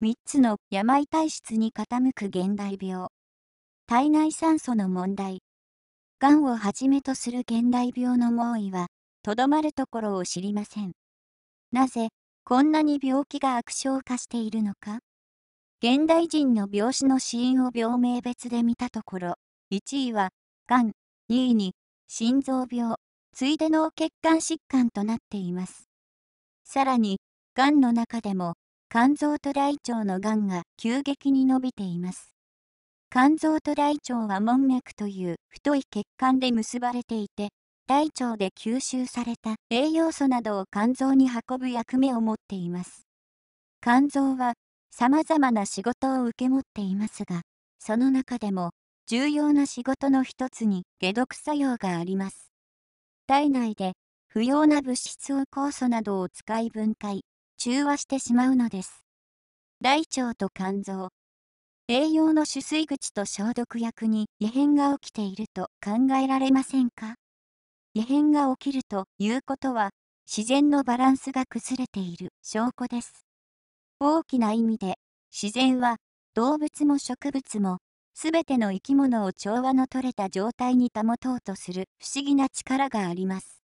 3つの病体質に傾く現代病。体内酸素の問題。がんをはじめとする現代病の猛威は、とどまるところを知りません。なぜ、こんなに病気が悪性化しているのか現代人の病死の死因を病名別で見たところ、1位は、がん、2位に、心臓病、ついで脳血管疾患となっています。さらに、がんの中でも、肝臓と大腸のがんが急激に伸びています。肝臓と大腸は門脈という太い血管で結ばれていて、大腸で吸収された栄養素などを肝臓に運ぶ役目を持っています。肝臓は様々な仕事を受け持っていますが、その中でも重要な仕事の一つに解毒作用があります。体内で不要な物質を酵素などを使い分解、中和してしまうのです。大腸と肝臓。栄養の取水口と消毒薬に異変が起きていると考えられませんか異変が起きるということは、自然のバランスが崩れている証拠です。大きな意味で、自然は動物も植物も、すべての生き物を調和の取れた状態に保とうとする不思議な力があります。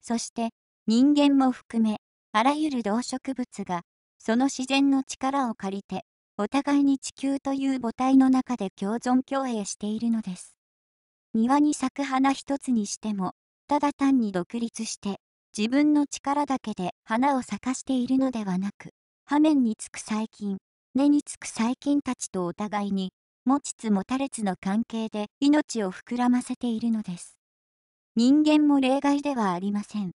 そして、人間も含め、あらゆる動植物が、その自然の力を借りて、お互いに地球という母体の中で共存共栄しているのです。庭に咲く花一つにしても、ただ単に独立して、自分の力だけで花を咲かしているのではなく、葉面につく細菌、根につく細菌たちとお互いに、持ちつ持たれつの関係で命を膨らませているのです。人間も例外ではありません。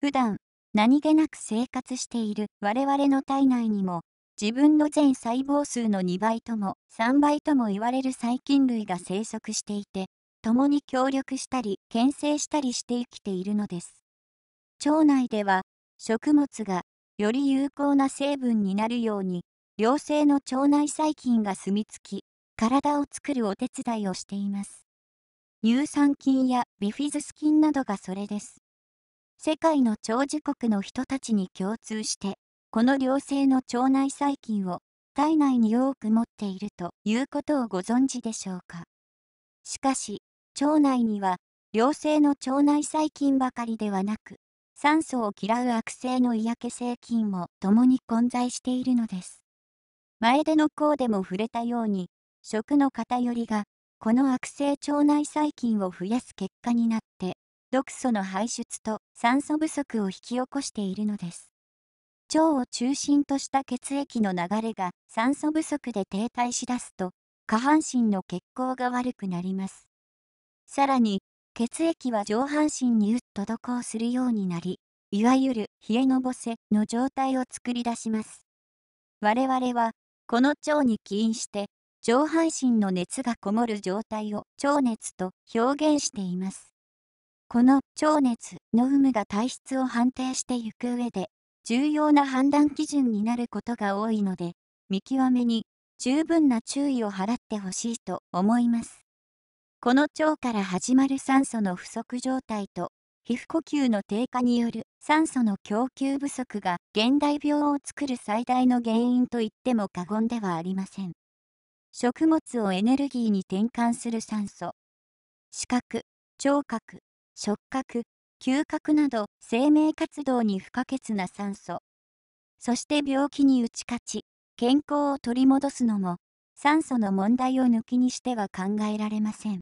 普段、何気なく生活している我々の体内にも自分の全細胞数の2倍とも3倍とも言われる細菌類が生息していて共に協力したり牽制したりして生きているのです腸内では食物がより有効な成分になるように良性の腸内細菌が住み着き体を作るお手伝いをしています乳酸菌やビフィズス菌などがそれです世界の長寿国の人たちに共通して、この良性の腸内細菌を体内に多く持っているということをご存知でしょうか。しかし、腸内には良性の腸内細菌ばかりではなく、酸素を嫌う悪性の嫌気性菌も共に混在しているのです。前での項でも触れたように、食の偏りが、この悪性腸内細菌を増やす結果になって毒素の排出と酸素不足を引き起こしているのです。腸を中心とした血液の流れが酸素不足で停滞しだすと、下半身の血行が悪くなります。さらに、血液は上半身にうっとするようになり、いわゆる冷えのぼせの状態を作り出します。我々は、この腸に起因して、上半身の熱がこもる状態を腸熱と表現しています。この腸熱の有無が体質を判定していく上で、重要な判断基準になることが多いので、見極めに十分な注意を払ってほしいと思います。この腸から始まる酸素の不足状態と、皮膚呼吸の低下による酸素の供給不足が現代病を作る最大の原因といっても過言ではありません。食物をエネルギーに転換する酸素、視覚、聴覚、触覚、嗅覚など生命活動に不可欠な酸素。そして病気に打ち勝ち、健康を取り戻すのも、酸素の問題を抜きにしては考えられません。